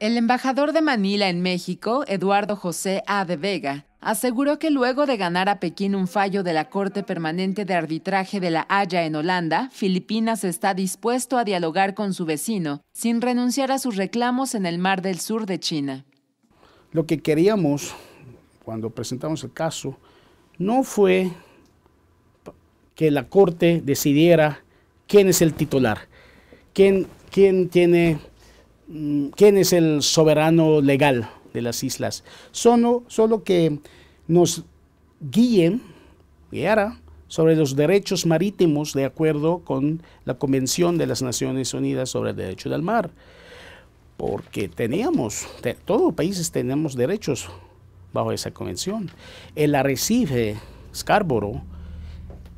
El embajador de Manila en México, Eduardo José A. de Vega, aseguró que luego de ganar a Pekín un fallo de la Corte Permanente de Arbitraje de la Haya en Holanda, Filipinas está dispuesto a dialogar con su vecino, sin renunciar a sus reclamos en el Mar del Sur de China. Lo que queríamos cuando presentamos el caso no fue que la Corte decidiera quién es el titular, quién, quién tiene Mm, quién es el soberano legal de las islas. Solo, que nos guíen, guiara, sobre los derechos marítimos de acuerdo con la Convención de las Naciones Unidas sobre el Derecho del Mar. Porque teníamos, todos los países tenemos derechos bajo esa convención. El arrecife Scarborough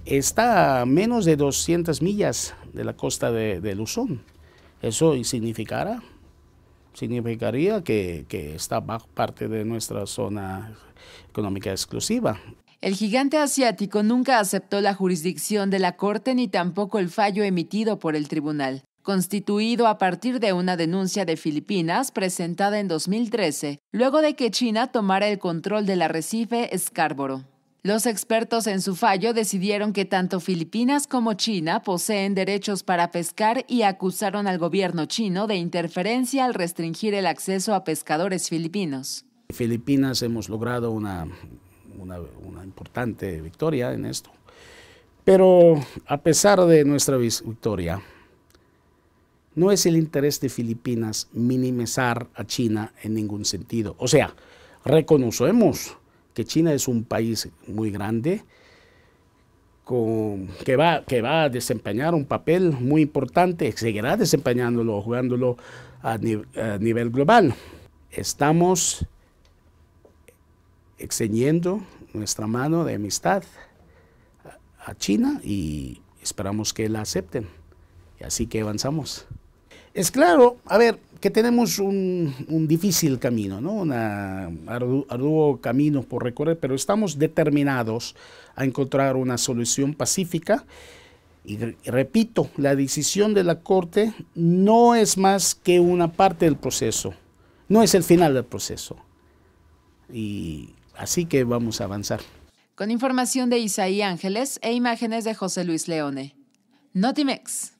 está a menos de 200 millas de la costa de, de Luzón. Eso significará significaría que, que está bajo parte de nuestra zona económica exclusiva. El gigante asiático nunca aceptó la jurisdicción de la Corte ni tampoco el fallo emitido por el tribunal, constituido a partir de una denuncia de Filipinas presentada en 2013, luego de que China tomara el control del arrecife Scarborough. Los expertos en su fallo decidieron que tanto Filipinas como China poseen derechos para pescar y acusaron al gobierno chino de interferencia al restringir el acceso a pescadores filipinos. Filipinas hemos logrado una, una importante victoria en esto, pero a pesar de nuestra victoria, no es el interés de Filipinas minimizar a China en ningún sentido. O sea, reconocemos que China es un país muy grande, con, que, va, que va a desempeñar un papel muy importante, seguirá desempeñándolo, jugándolo a, nivel global. Estamos extendiendo nuestra mano de amistad a China y esperamos que la acepten. y Así que avanzamos. Es claro, a ver, que tenemos un, difícil camino, ¿no? un arduo camino por recorrer, pero estamos determinados a encontrar una solución pacífica. Y repito, la decisión de la Corte no es más que una parte del proceso, no es el final del proceso. Y así que vamos a avanzar. Con información de Isaí Ángeles e imágenes de José Luis Leone. Notimex.